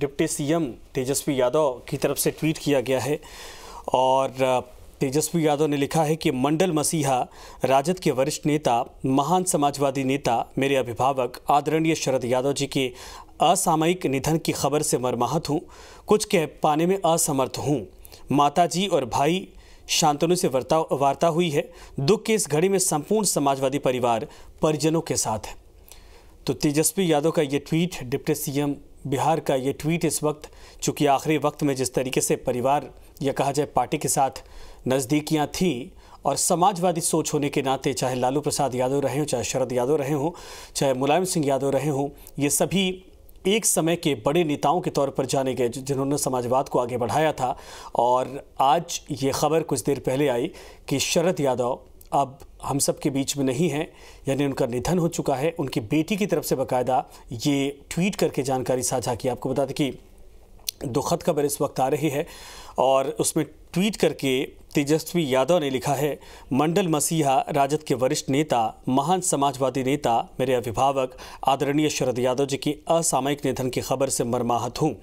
deputy CM तेजस्वी यादव की तरफ से ट्वीट किया गया है और तेजस्वी यादव ने लिखा है कि मंडल मसीहा राजद के वरिष्ठ नेता महान समाजवादी नेता मेरे अभिभावक आदरणीय शरद यादव जी के असामयिक निधन की खबर से मरमाहत हूँ कुछ कह पाने में असमर्थ हूँ माता जी और भाई शांतनु से वर्ता वार्ता हुई है दुख की इस घड़ी में संपूर्ण समाजवादी परिवार परिजनों के साथ है तो तेजस्वी यादव का ये ट्वीट डिप्टी सीएम बिहार का ये ट्वीट इस वक्त चूंकि आखिरी वक्त में जिस तरीके से परिवार या कहा जाए पार्टी के साथ नज़दीकियाँ थीं और समाजवादी सोच होने के नाते चाहे लालू प्रसाद यादव रहे हों चाहे शरद यादव रहे हों चाहे मुलायम सिंह यादव रहे हों ये सभी एक समय के बड़े नेताओं के तौर पर जाने गए जिन्होंने समाजवाद को आगे बढ़ाया था और आज ये खबर कुछ देर पहले आई कि शरद यादव अब हम सब के बीच में नहीं हैं यानी उनका निधन हो चुका है उनकी बेटी की तरफ से बाकायदा ये ट्वीट करके जानकारी साझा की आपको बता दें कि दुखद खबर इस वक्त आ रही है और उसमें ट्वीट करके तेजस्वी यादव ने लिखा है मंडल मसीहा राजद के वरिष्ठ नेता महान समाजवादी नेता मेरे अभिभावक आदरणीय शरद यादव जी की असामयिक निधन की खबर से मरमाहत हूँ